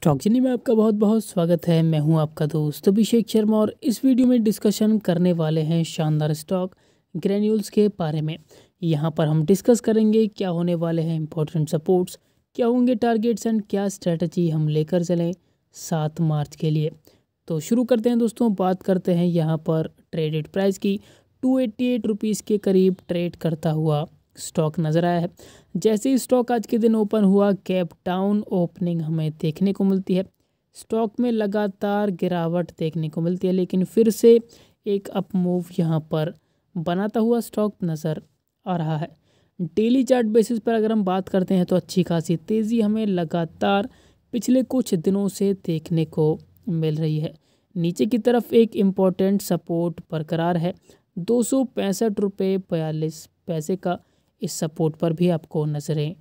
स्टॉकजनी में आपका बहुत बहुत स्वागत है मैं हूं आपका दोस्त अभिषेक शर्मा और इस वीडियो में डिस्कशन करने वाले हैं शानदार स्टॉक ग्रेन्यूल्स के बारे में यहां पर हम डिस्कस करेंगे क्या होने वाले हैं इंपॉर्टेंट सपोर्ट्स क्या होंगे टारगेट्स एंड क्या स्ट्रेटजी हम लेकर चलें सात मार्च के लिए तो शुरू करते हैं दोस्तों बात करते हैं यहाँ पर ट्रेडेड प्राइस की टू एट्टी एट रुपीज़ के करीब ट्रेड करता हुआ स्टॉक नज़र आया है जैसे ही स्टॉक आज के दिन ओपन हुआ कैप डाउन ओपनिंग हमें देखने को मिलती है स्टॉक में लगातार गिरावट देखने को मिलती है लेकिन फिर से एक अप मूव यहाँ पर बनाता हुआ स्टॉक नज़र आ रहा है डेली चार्ट बेसिस पर अगर हम बात करते हैं तो अच्छी खासी तेज़ी हमें लगातार पिछले कुछ दिनों से देखने को मिल रही है नीचे की तरफ एक इम्पॉर्टेंट सपोर्ट बरकरार है दो सौ पैंसठ रुपये बयालीस पैसे का इस सपोर्ट पर भी आपको नज़रें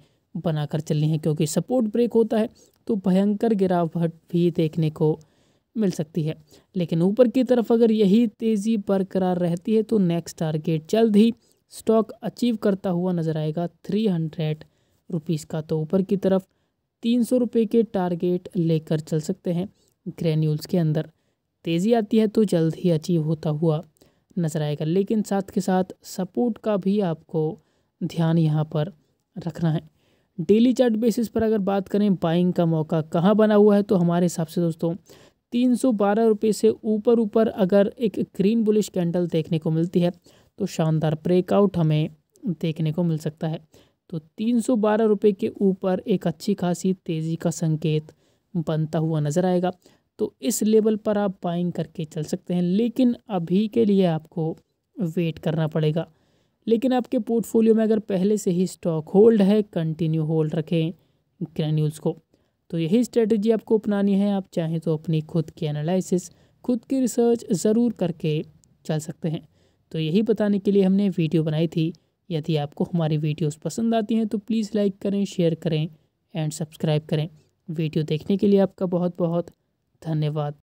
बनाकर चलनी है क्योंकि सपोर्ट ब्रेक होता है तो भयंकर गिरावट भी देखने को मिल सकती है लेकिन ऊपर की तरफ अगर यही तेज़ी बरकरार रहती है तो नेक्स्ट टारगेट जल्द ही स्टॉक अचीव करता हुआ नज़र आएगा थ्री हंड्रेड रुपीज़ का तो ऊपर की तरफ तीन सौ रुपये के टारगेट लेकर चल सकते हैं ग्रेन्यूल्स के अंदर तेज़ी आती है तो जल्द ही अचीव होता हुआ नज़र आएगा लेकिन साथ के साथ सपोर्ट का भी आपको ध्यान यहाँ पर रखना है डेली चार्ट बेसिस पर अगर बात करें बाइंग का मौका कहाँ बना हुआ है तो हमारे हिसाब से दोस्तों तीन सौ बारह रुपये से ऊपर ऊपर अगर एक ग्रीन बुलिश कैंडल देखने को मिलती है तो शानदार ब्रेकआउट हमें देखने को मिल सकता है तो तीन सौ बारह रुपये के ऊपर एक अच्छी खासी तेज़ी का संकेत बनता हुआ नज़र आएगा तो इस लेवल पर आप बाइंग करके चल सकते हैं लेकिन अभी के लिए आपको वेट करना पड़ेगा लेकिन आपके पोर्टफोलियो में अगर पहले से ही स्टॉक होल्ड है कंटिन्यू होल्ड रखें ग्रैन्यूल्स को तो यही स्ट्रेटजी आपको अपनानी है आप चाहें तो अपनी खुद की एनालिसिस खुद की रिसर्च ज़रूर करके चल सकते हैं तो यही बताने के लिए हमने वीडियो बनाई थी यदि आपको हमारी वीडियोस पसंद आती हैं तो प्लीज़ लाइक करें शेयर करें एंड सब्सक्राइब करें वीडियो देखने के लिए आपका बहुत बहुत धन्यवाद